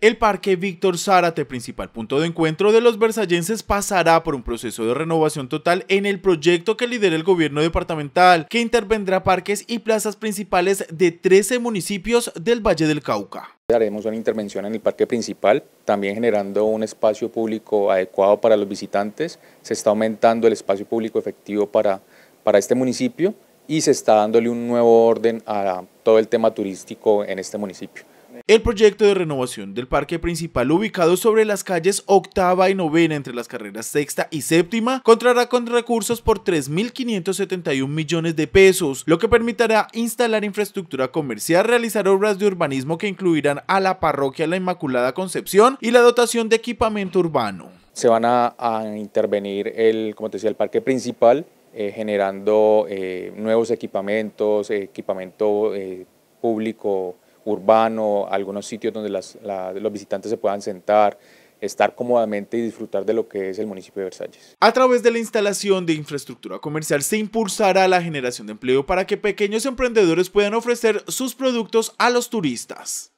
El Parque Víctor Zárate, principal punto de encuentro de los versallenses, pasará por un proceso de renovación total en el proyecto que lidera el gobierno departamental, que intervendrá parques y plazas principales de 13 municipios del Valle del Cauca. Haremos una intervención en el parque principal, también generando un espacio público adecuado para los visitantes. Se está aumentando el espacio público efectivo para, para este municipio y se está dándole un nuevo orden a todo el tema turístico en este municipio. El proyecto de renovación del parque principal ubicado sobre las calles octava y novena entre las carreras sexta y séptima contará con recursos por 3.571 millones de pesos, lo que permitirá instalar infraestructura comercial, realizar obras de urbanismo que incluirán a la parroquia La Inmaculada Concepción y la dotación de equipamiento urbano. Se van a, intervenir el, como te decía, el parque principal, eh, generando eh, nuevos equipamientos, equipamiento eh, público urbano, algunos sitios donde los visitantes se puedan sentar, estar cómodamente y disfrutar de lo que es el municipio de Versalles. A través de la instalación de infraestructura comercial se impulsará la generación de empleo para que pequeños emprendedores puedan ofrecer sus productos a los turistas.